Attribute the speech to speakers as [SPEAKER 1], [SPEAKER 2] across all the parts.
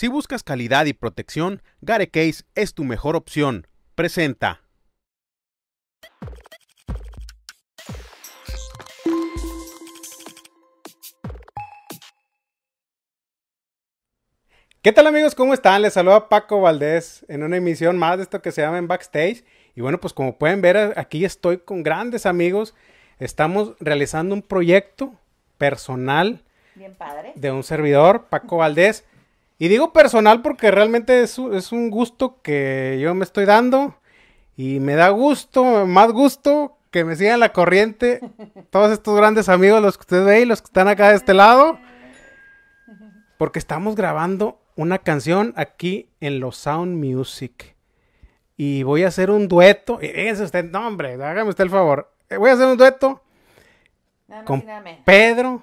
[SPEAKER 1] Si buscas calidad y protección, Case es tu mejor opción. Presenta. ¿Qué tal amigos? ¿Cómo están? Les saluda Paco Valdés en una emisión más de esto que se llama en Backstage. Y bueno, pues como pueden ver, aquí estoy con grandes amigos. Estamos realizando un proyecto personal Bien padre. de un servidor, Paco Valdés. Y digo personal porque realmente es, un gusto que yo me estoy dando. Y me da gusto, más gusto que me sigan la corriente. Todos estos grandes amigos, los que ustedes ven, los que están acá de este lado. Porque estamos grabando una canción aquí en los Sound Music. Y voy a hacer un dueto. Fíjense usted, no, hombre, hágame usted el favor. Eh, voy a hacer un dueto con Pedro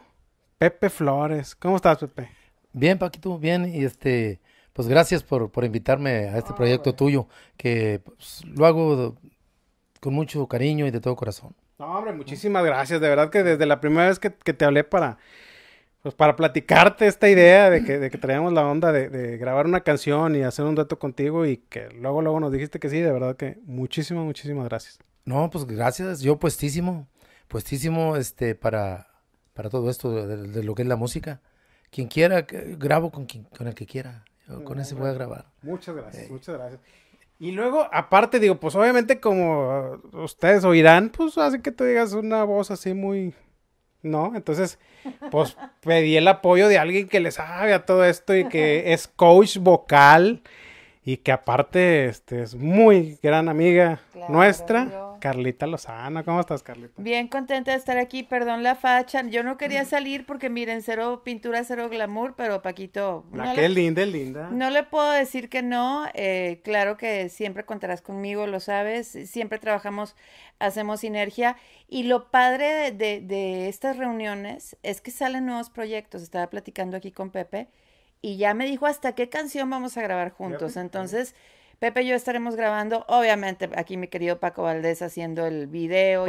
[SPEAKER 1] Pepe Flores. ¿Cómo estás, Pepe? Bien, Paquito, bien. Y este, pues gracias por, invitarme a este proyecto tuyo, que pues, lo hago con mucho cariño y de todo corazón. No, hombre, muchísimas gracias. De verdad que desde la primera vez que, te hablé para, pues para platicarte esta idea de que, de traíamos la onda de, grabar una canción y hacer un dato contigo y que luego, luego nos dijiste que sí, de verdad que muchísimas, muchísimas gracias. No, pues gracias. Yo puestísimo, puestísimo este, para, para todo esto de lo que es la música. Quien quiera, grabo con, quien, con el que quiera. con ese voy a grabar. Muchas gracias, eh, muchas gracias. Y luego, aparte, digo, pues obviamente como uh, ustedes oirán, pues hace que te digas una voz así muy, ¿no? Entonces, pues pedí el apoyo de alguien que le sabe a todo esto y que es coach vocal y que aparte este, es muy gran amiga nuestra. Carlita Lozano, ¿cómo estás, Carlita?
[SPEAKER 2] Bien contenta de estar aquí, perdón la facha. Yo no quería mm. salir porque, miren, cero pintura, cero glamour, pero Paquito. La le,
[SPEAKER 1] linda, linda. No
[SPEAKER 2] le puedo decir que no. Eh, claro que siempre contarás conmigo, lo sabes. Siempre trabajamos, hacemos sinergia. Y lo padre de, estas reuniones es que salen nuevos proyectos. Estaba platicando aquí con Pepe y ya me dijo hasta qué canción vamos a grabar juntos. Entonces. Pepe y yo estaremos grabando, obviamente, aquí mi querido Paco Valdés haciendo el video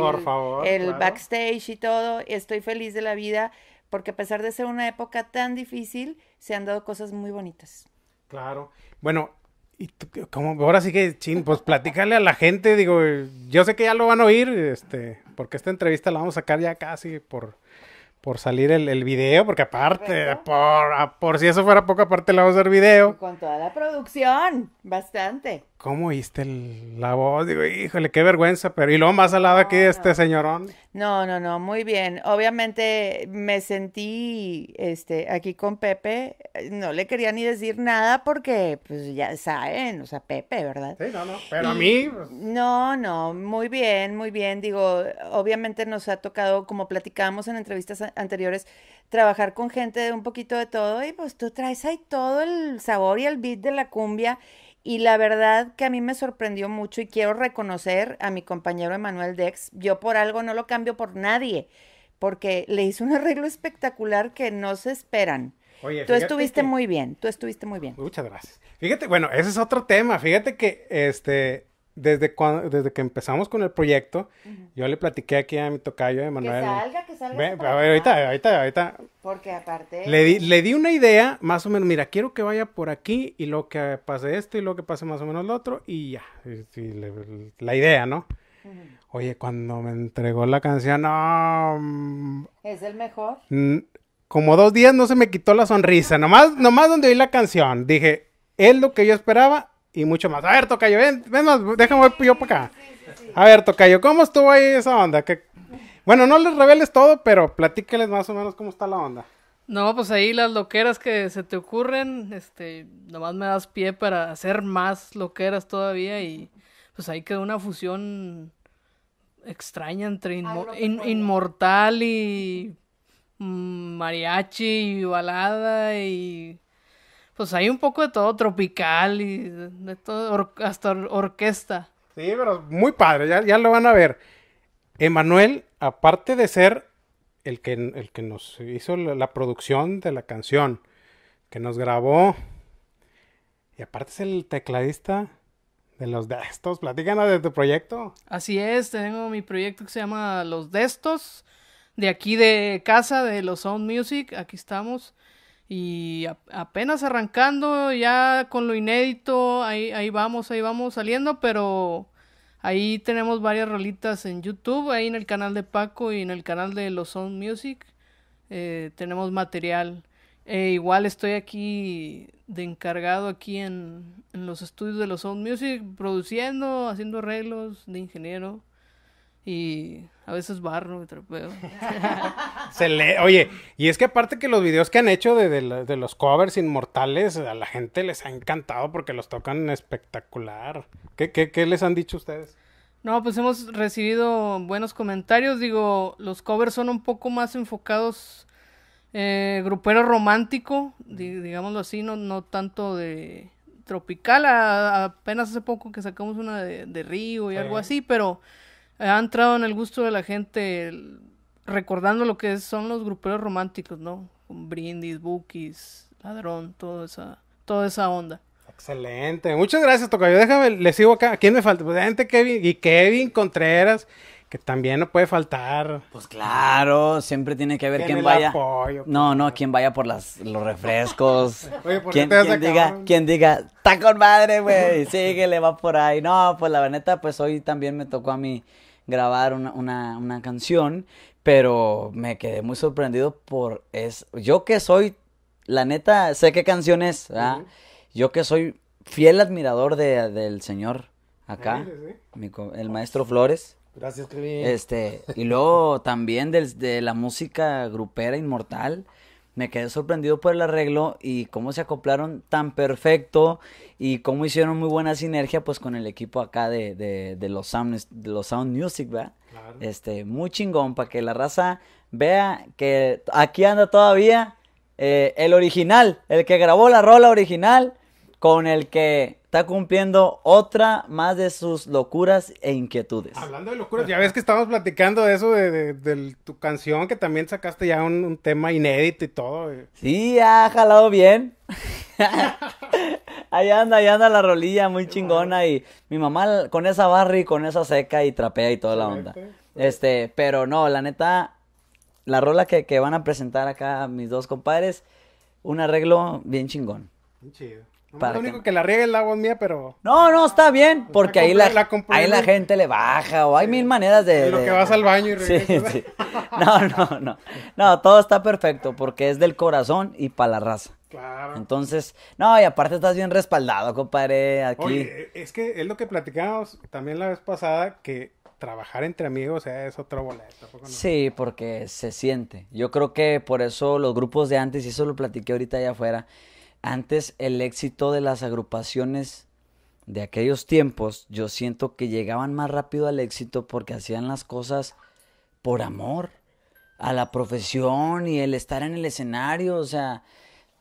[SPEAKER 2] y el, backstage y todo. Estoy feliz de la vida porque a pesar de ser una época tan difícil, se han dado cosas muy bonitas. Claro.
[SPEAKER 1] Bueno, y como ahora sí que, chin, pues platícale a la gente, digo, yo sé que ya lo van a oír, este, porque esta entrevista la vamos a sacar ya casi por por salir el, el video, porque aparte, por, por, si eso fuera poco, aparte la voz del video.
[SPEAKER 2] Con toda la producción, bastante.
[SPEAKER 1] ¿Cómo oíste la voz? Digo, híjole, qué vergüenza, pero y lo más al lado aquí este señorón.
[SPEAKER 2] No, no, no, muy bien. Obviamente me sentí este aquí con Pepe, eh, no le quería ni decir nada porque pues ya saben, o sea, Pepe, ¿verdad? Sí, no, no, pero a mí pues. No, no, muy bien, muy bien. Digo, obviamente nos ha tocado como platicábamos en entrevistas anteriores trabajar con gente de un poquito de todo y pues tú traes ahí todo el sabor y el beat de la cumbia y la verdad que a mí me sorprendió mucho y quiero reconocer a mi compañero Emanuel Dex. Yo por algo no lo cambio por nadie, porque le hizo un arreglo espectacular que no se esperan.
[SPEAKER 1] Oye, tú estuviste
[SPEAKER 2] muy bien, tú estuviste muy bien. Muchas gracias.
[SPEAKER 1] Fíjate, bueno, ese es otro tema. Fíjate que este desde, cuando, desde que empezamos con el proyecto, yo le platiqué aquí a mi tocayo de Manuel. Que salga,
[SPEAKER 2] que salga. a ver, ahorita,
[SPEAKER 1] ahorita, ahorita.
[SPEAKER 2] Porque aparte. Le di, le
[SPEAKER 1] di una idea, más o menos, mira, quiero que vaya por aquí y lo que pase esto y lo que pase más o menos lo otro y ya. la idea, ¿no? Oye, cuando me entregó la canción, no. Mm,
[SPEAKER 2] ¿Es el mejor?
[SPEAKER 1] Mm, como dos días no se me quitó la sonrisa. Nomás, nomás donde oí la canción, dije, es lo que yo esperaba, y mucho más. A ver, Tocayo, ven, más, déjame yo para acá. A ver, Tocayo, ¿cómo estuvo ahí esa onda? que Bueno, no les reveles todo, pero platíqueles más o menos cómo está la onda.
[SPEAKER 3] No, pues ahí las loqueras que se te ocurren, este, nomás me das pie para hacer más loqueras todavía y pues ahí quedó una fusión extraña entre inmortal y mm, mariachi y balada y pues hay un poco de todo tropical y de todo, hasta orquesta.
[SPEAKER 1] Sí, pero muy padre, ya, lo van a ver. Emanuel, aparte de ser el que, el que nos hizo la, la, producción de la canción, que nos grabó, y aparte es el tecladista de los Destos,
[SPEAKER 3] platícanos de tu
[SPEAKER 1] proyecto.
[SPEAKER 3] Así es, tengo mi proyecto que se llama Los Destos, de aquí de casa, de los Sound Music, aquí estamos y apenas arrancando ya con lo inédito, ahí, ahí vamos, ahí vamos saliendo, pero ahí tenemos varias rolitas en YouTube, ahí en el canal de Paco y en el canal de Los Sound Music, eh, tenemos material. E igual estoy aquí de encargado aquí en, en los estudios de los Sound Music, produciendo, haciendo arreglos de ingeniero y a veces barro y trapeo.
[SPEAKER 1] Se lee, oye, y es que aparte que los videos que han hecho de, los covers inmortales, a la gente les ha encantado porque los tocan espectacular. ¿Qué, qué, qué les han dicho ustedes?
[SPEAKER 3] No, pues hemos recibido buenos comentarios. Digo, los covers son un poco más enfocados eh, grupero romántico, digámoslo así, no, no tanto de tropical. apenas hace poco que sacamos una de, de Río y algo así, pero ha entrado en el gusto de la gente recordando lo que son los gruperos románticos, ¿no? brindis, bookies, ladrón, toda esa, toda esa onda. Excelente.
[SPEAKER 1] Muchas gracias, Tocayo. Déjame, les sigo acá. quién me falta?
[SPEAKER 4] Pues gente Kevin y Kevin Contreras, que también no puede faltar. Pues claro, siempre tiene que haber quien vaya. no, pues. no, quien vaya por las, los refrescos. quien diga, quien diga, está con madre, güey. ¡Síguele, le va por ahí. No, pues la verdad pues hoy también me tocó a mí grabar una, una, una canción, pero me quedé muy sorprendido por es yo que soy, la neta, sé qué canción es, yo que soy fiel admirador del señor acá, el maestro Flores. Gracias, Este, y luego también del, de la música grupera inmortal me quedé sorprendido por el arreglo y cómo se acoplaron tan perfecto y cómo hicieron muy buena sinergia pues con el equipo acá de, los, sound, los Sound Music, ¿verdad? Este, muy chingón para que la raza vea que aquí anda todavía eh, el original, el que grabó la rola original con el que está cumpliendo otra más de sus locuras e inquietudes. Hablando
[SPEAKER 1] de locuras, ya ves que estamos platicando de eso, de, tu canción, que también sacaste ya un, tema inédito y todo. Eh. Sí, ha jalado bien.
[SPEAKER 4] ahí anda, ahí anda la rolilla muy chingona y mi mamá con esa barra y con esa seca y trapea y toda la onda. Este, pero no, la neta, la rola que, que van a presentar acá mis dos compadres, un arreglo bien chingón. Bien chido lo único
[SPEAKER 1] que, la riega es la mía, pero.
[SPEAKER 4] No, no, está bien, porque ahí, la, gente le baja o hay mil maneras de. de... lo que vas al baño y regresas. No, no, no. No, todo está perfecto porque es del corazón y para la raza. Claro. Entonces, no, y aparte estás bien respaldado, compadre. Aquí. Oye,
[SPEAKER 1] e, es que es lo que platicamos también la vez pasada que trabajar entre amigos es otro boleto.
[SPEAKER 4] Sí, porque se siente. Yo creo que por eso los grupos de antes, y eso lo platiqué ahorita allá afuera antes el éxito de las agrupaciones de aquellos tiempos, yo siento que llegaban más rápido al éxito porque hacían las cosas por amor a la profesión y el estar en el escenario, o sea,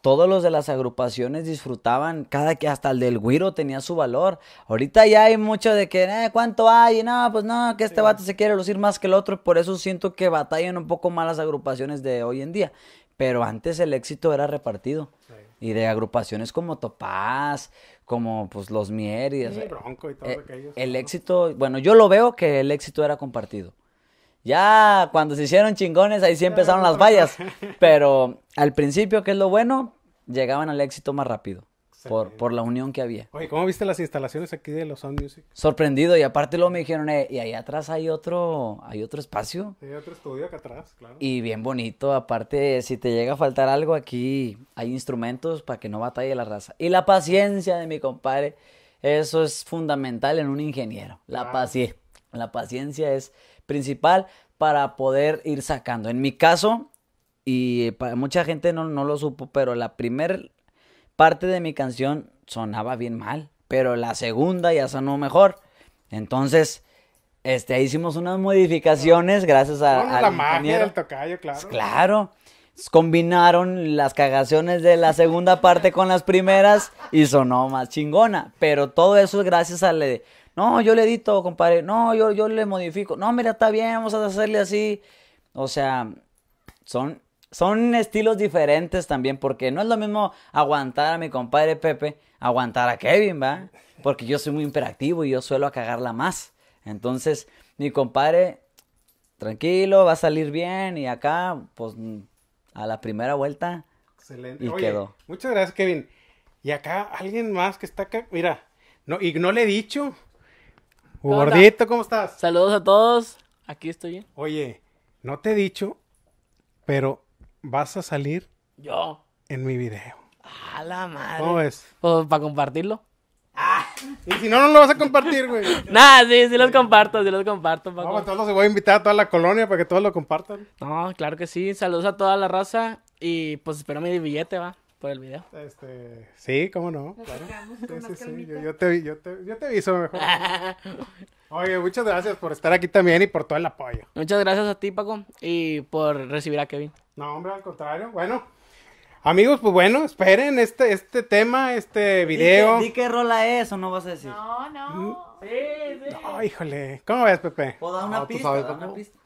[SPEAKER 4] todos los de las agrupaciones disfrutaban, cada que hasta el del Guiro tenía su valor. Ahorita ya hay mucho de que, eh, ¿cuánto hay? Y no, pues no, que este vato se quiere lucir más que el otro, por eso siento que batallan un poco más las agrupaciones de hoy en día. Pero antes el éxito era repartido. Sí y de agrupaciones como Topaz, como pues los Mier
[SPEAKER 1] eh, El
[SPEAKER 4] éxito, bueno, yo lo veo que el éxito era compartido. Ya cuando se hicieron chingones, ahí sí empezaron las vallas. Pero al principio, que es lo bueno, llegaban al éxito más rápido por, la unión que había.
[SPEAKER 1] Oye, ¿cómo viste las instalaciones aquí de los Sound Music?
[SPEAKER 4] Sorprendido, y aparte luego me dijeron, eh, y ahí atrás hay otro, hay otro espacio.
[SPEAKER 1] hay otro estudio acá atrás, claro.
[SPEAKER 4] Y bien bonito, aparte, si te llega a faltar algo aquí, hay instrumentos para que no batalle la raza. Y la paciencia de mi compadre, eso es fundamental en un ingeniero. La, la paciencia es principal para poder ir sacando. En mi caso, y mucha gente no, no lo supo, pero la primer parte de mi canción sonaba bien mal, pero la segunda ya sonó mejor. Entonces, este, hicimos unas modificaciones gracias a, la magia del
[SPEAKER 1] tocayo, claro. Pues claro.
[SPEAKER 4] Combinaron las cagaciones de la segunda parte con las primeras y sonó más chingona. Pero todo eso es gracias a le. No, yo le edito, compadre. No, yo, yo le modifico. No, mira, está bien, vamos a hacerle así. O sea, son son estilos diferentes también, porque no es lo mismo aguantar a mi compadre Pepe, aguantar a Kevin, ¿va? Porque yo soy muy imperactivo y yo suelo a cagarla más. Entonces, mi compadre, tranquilo, va a salir bien y acá, pues, a la primera vuelta.
[SPEAKER 1] Excelente. Oye, quedó.
[SPEAKER 4] Muchas gracias, Kevin.
[SPEAKER 1] Y acá alguien más que está acá, mira, no, y no le he dicho. Gordito, ¿cómo estás? Saludos a todos. Aquí estoy. Oye, no te he dicho, pero vas a salir yo en mi video.
[SPEAKER 3] A la madre. ¿Cómo
[SPEAKER 1] es? Pues para compartirlo.
[SPEAKER 3] Ah, y si no, no lo vas a compartir, güey. Nada, sí, sí los comparto, sí los comparto. Paco. No, entonces pues,
[SPEAKER 1] los voy a invitar a toda la colonia para que todos lo compartan.
[SPEAKER 3] No, claro que sí. Saludos a toda la raza y pues espero mi billete, va, por el video. Este, sí, cómo no,
[SPEAKER 1] claro. Yo, te, yo, te, yo te aviso mejor. Oye, muchas gracias por estar aquí también y por todo el apoyo. Muchas gracias a ti, Paco, y por recibir a Kevin. No, hombre, al contrario. Bueno, amigos, pues bueno, esperen este, este tema, este video. ¿Y qué rola es o no vas a decir?
[SPEAKER 2] No, no. Mm. Sí, No,
[SPEAKER 1] híjole. ¿Cómo ves, Pepe? O dar una, pista, una pista.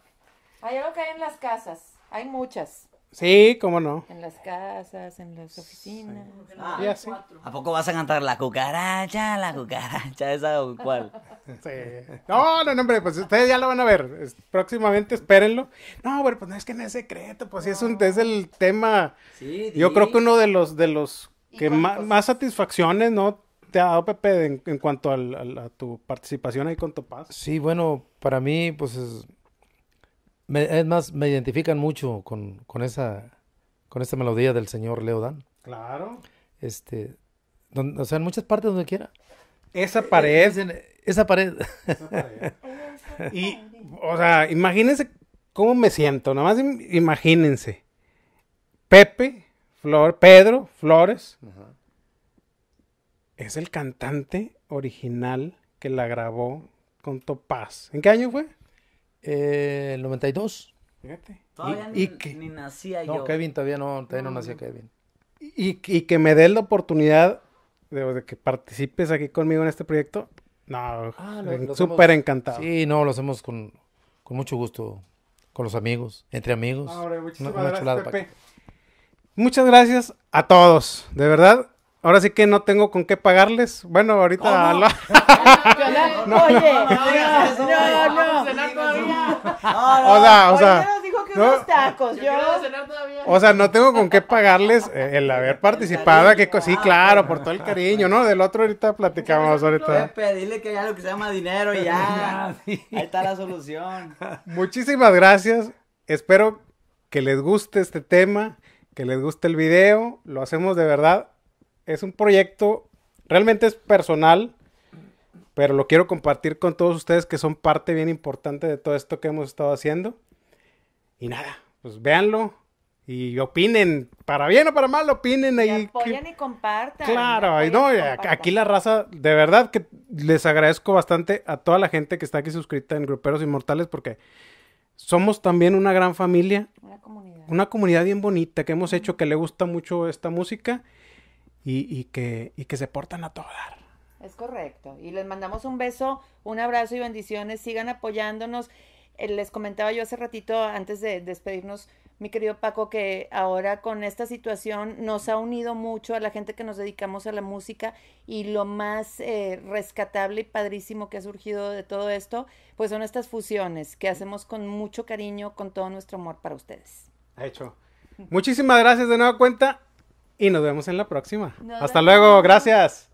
[SPEAKER 2] Hay algo que hay en las casas. Hay muchas.
[SPEAKER 4] Sí, cómo no.
[SPEAKER 2] En las casas, en las oficinas. Ah,
[SPEAKER 4] ¿A poco vas a cantar la cucaracha, la cucaracha, esa o cuál? Sí.
[SPEAKER 1] No, no, hombre, pues ustedes ya lo van a ver. Próximamente, espérenlo. No, bueno, pues no es que no es secreto, pues sí es, un, es el tema. Sí, Yo creo que uno de los, de los que más, satisfacciones, ¿no? te ha dado, Pepe, en, cuanto al, a tu participación ahí con Topaz? Sí, bueno, para mí, pues es, es más, me identifican mucho con, esa, con melodía del señor Leodan. Claro. Este, o sea, en muchas partes donde quiera. Eh, esa pared. esa pared. y, o sea, imagínense cómo me siento, nomás imagínense. Pepe, Flor, Pedro, Flores, es el cantante original que la grabó con Topaz. ¿En qué año fue? Eh, el 92.
[SPEAKER 4] Fíjate. Todavía ni, nacía yo. No, Kevin todavía no, todavía no, nacía
[SPEAKER 1] Kevin. Y, que me dé la oportunidad de, que participes aquí conmigo en este proyecto. No, ah, súper encantado. Sí, no, lo hacemos con, mucho gusto, con los amigos, entre amigos. Ahora, Muchas gracias a todos, de verdad. Ahora sí que no tengo con qué pagarles. Bueno, ahorita. Oye,
[SPEAKER 3] O sea, Dijo unos
[SPEAKER 4] tacos, yo.
[SPEAKER 1] O sea, no tengo con qué pagarles eh, el haber participado. que, sí, claro, por todo el cariño, ¿no? Del otro ahorita platicamos. ahorita.
[SPEAKER 4] Pedirle que haya lo que se llama dinero ya. Ah, Ahí está la solución.
[SPEAKER 1] Muchísimas gracias. Espero que les guste este tema, que les guste el video. Lo hacemos de verdad es un proyecto, realmente es personal, pero lo quiero compartir con todos ustedes que son parte bien importante de todo esto que hemos estado haciendo. Y nada, pues véanlo y opinen, para bien o para mal, opinen y Apoyan
[SPEAKER 2] y compartan. Claro,
[SPEAKER 1] no, aquí la raza, de verdad que les agradezco bastante a toda la gente que está aquí suscrita en Gruperos Inmortales porque somos también una gran familia. Una comunidad. Una comunidad bien bonita que hemos hecho que le gusta mucho esta música y, que, se portan a todo dar.
[SPEAKER 2] Es correcto. Y les mandamos un beso, un abrazo y bendiciones. Sigan apoyándonos. Eh, les comentaba yo hace ratito, antes de despedirnos, mi querido Paco, que ahora con esta situación nos ha unido mucho a la gente que nos dedicamos a la música y lo más eh, rescatable y padrísimo que ha surgido de todo esto, pues son estas fusiones que hacemos con mucho cariño, con todo nuestro amor para ustedes.
[SPEAKER 1] Hecho. Muchísimas gracias de nueva cuenta y nos vemos en la próxima. Hasta luego, gracias.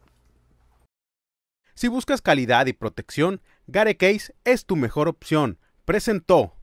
[SPEAKER 1] Si buscas calidad y protección, Gare Case es tu mejor opción. Presentó.